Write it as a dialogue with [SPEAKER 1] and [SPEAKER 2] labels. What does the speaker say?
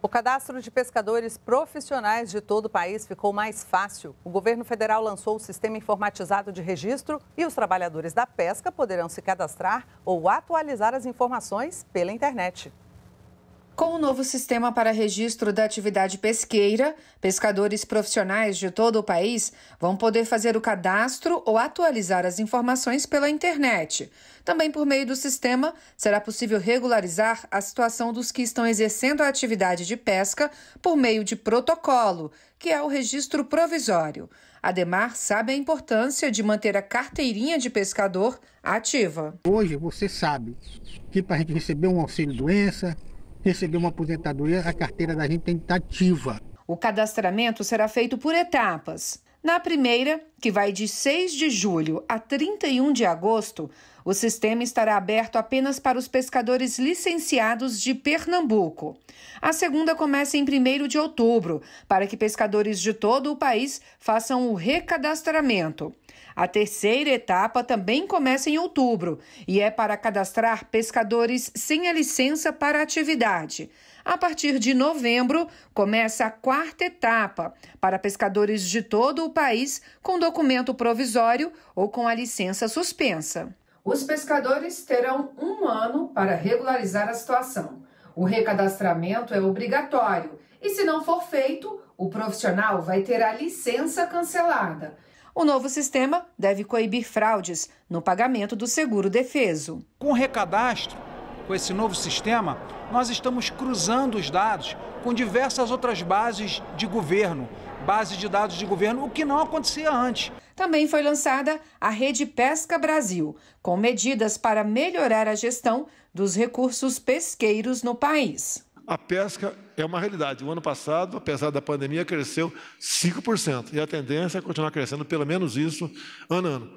[SPEAKER 1] O cadastro de pescadores profissionais de todo o país ficou mais fácil. O governo federal lançou o sistema informatizado de registro e os trabalhadores da pesca poderão se cadastrar ou atualizar as informações pela internet. Com o novo sistema para registro da atividade pesqueira, pescadores profissionais de todo o país vão poder fazer o cadastro ou atualizar as informações pela internet. Também por meio do sistema, será possível regularizar a situação dos que estão exercendo a atividade de pesca por meio de protocolo, que é o registro provisório. Ademar sabe a importância de manter a carteirinha de pescador ativa. Hoje você sabe que para receber um auxílio doença, receber uma aposentadoria, a carteira da gente é tem que estar ativa. O cadastramento será feito por etapas. Na primeira, que vai de 6 de julho a 31 de agosto, o sistema estará aberto apenas para os pescadores licenciados de Pernambuco. A segunda começa em 1 de outubro, para que pescadores de todo o país façam o recadastramento. A terceira etapa também começa em outubro e é para cadastrar pescadores sem a licença para atividade. A partir de novembro, começa a quarta etapa para pescadores de todo o país com documento provisório ou com a licença suspensa. Os pescadores terão um ano para regularizar a situação. O recadastramento é obrigatório e, se não for feito, o profissional vai ter a licença cancelada. O novo sistema deve coibir fraudes no pagamento do seguro defeso. Com o recadastro, com esse novo sistema, nós estamos cruzando os dados com diversas outras bases de governo, base de dados de governo, o que não acontecia antes. Também foi lançada a Rede Pesca Brasil, com medidas para melhorar a gestão dos recursos pesqueiros no país. A pesca é uma realidade. O ano passado, apesar da pandemia, cresceu 5%. E a tendência é continuar crescendo pelo menos isso ano a ano.